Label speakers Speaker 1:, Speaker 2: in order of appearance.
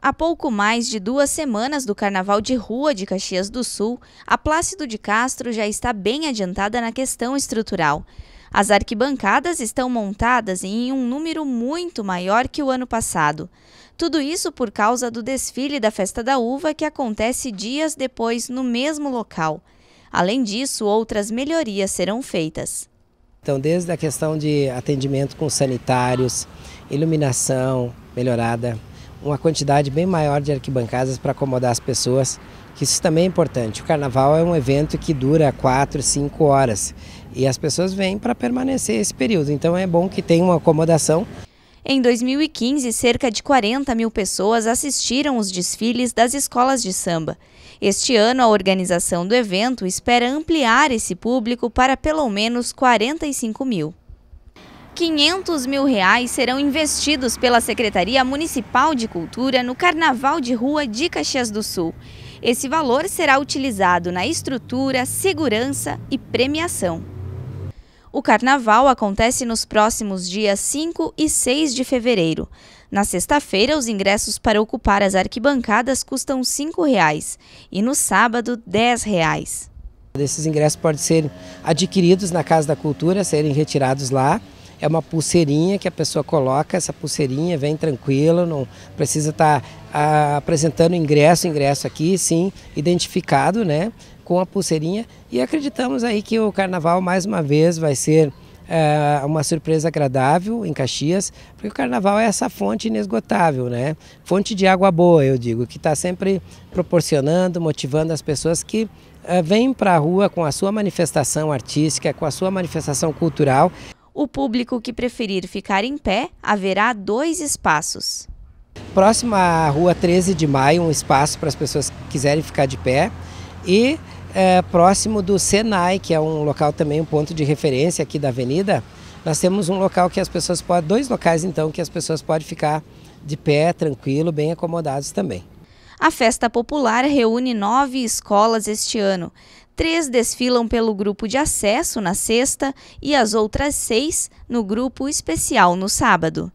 Speaker 1: Há pouco mais de duas semanas do Carnaval de Rua de Caxias do Sul, a Plácido de Castro já está bem adiantada na questão estrutural. As arquibancadas estão montadas em um número muito maior que o ano passado. Tudo isso por causa do desfile da Festa da Uva, que acontece dias depois no mesmo local. Além disso, outras melhorias serão feitas.
Speaker 2: Então, desde a questão de atendimento com sanitários, iluminação melhorada, uma quantidade bem maior de arquibancadas para acomodar as pessoas, que isso também é importante. O carnaval é um evento que dura 4, 5 horas e as pessoas vêm para permanecer esse período, então é bom que tenha uma acomodação.
Speaker 1: Em 2015, cerca de 40 mil pessoas assistiram os desfiles das escolas de samba. Este ano, a organização do evento espera ampliar esse público para pelo menos 45 mil. 500 mil reais serão investidos pela Secretaria Municipal de Cultura no Carnaval de Rua de Caxias do Sul. Esse valor será utilizado na estrutura, segurança e premiação. O carnaval acontece nos próximos dias 5 e 6 de fevereiro. Na sexta-feira, os ingressos para ocupar as arquibancadas custam R$ 5,00 e no sábado, R$ 10,00.
Speaker 2: Esses ingressos podem ser adquiridos na Casa da Cultura, serem retirados lá é uma pulseirinha que a pessoa coloca, essa pulseirinha vem tranquila, não precisa estar tá, apresentando ingresso, ingresso aqui, sim, identificado, né, com a pulseirinha. E acreditamos aí que o carnaval, mais uma vez, vai ser é uma surpresa agradável em Caxias, porque o carnaval é essa fonte inesgotável, né? Fonte de água boa, eu digo, que está sempre proporcionando, motivando as pessoas que é, vêm para a rua com a sua manifestação artística, com a sua manifestação cultural.
Speaker 1: O público que preferir ficar em pé haverá dois espaços.
Speaker 2: Próximo à rua 13 de maio, um espaço para as pessoas que quiserem ficar de pé. E é, próximo do Senai, que é um local também, um ponto de referência aqui da avenida, nós temos um local que as pessoas podem, dois locais então, que as pessoas podem ficar de pé, tranquilo, bem
Speaker 1: acomodados também. A festa popular reúne nove escolas este ano. Três desfilam pelo grupo de acesso na sexta e as outras seis no grupo especial no sábado.